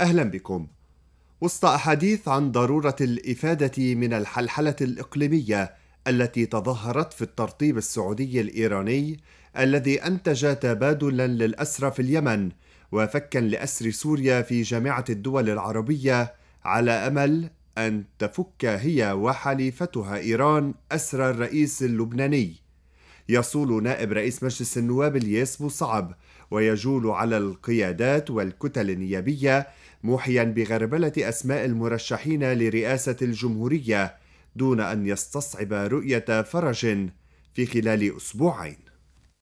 أهلا بكم وسط أحاديث عن ضرورة الإفادة من الحلحلة الإقليمية التي تظهرت في الترطيب السعودي الإيراني الذي أنتج تبادلا للأسرى في اليمن وفكا لأسر سوريا في جامعة الدول العربية على أمل أن تفك هي وحليفتها إيران أسر الرئيس اللبناني يصول نائب رئيس مجلس النواب الياس صعب ويجول على القيادات والكتل النيابية موحيا بغربلة أسماء المرشحين لرئاسة الجمهورية دون أن يستصعب رؤية فرج في خلال أسبوعين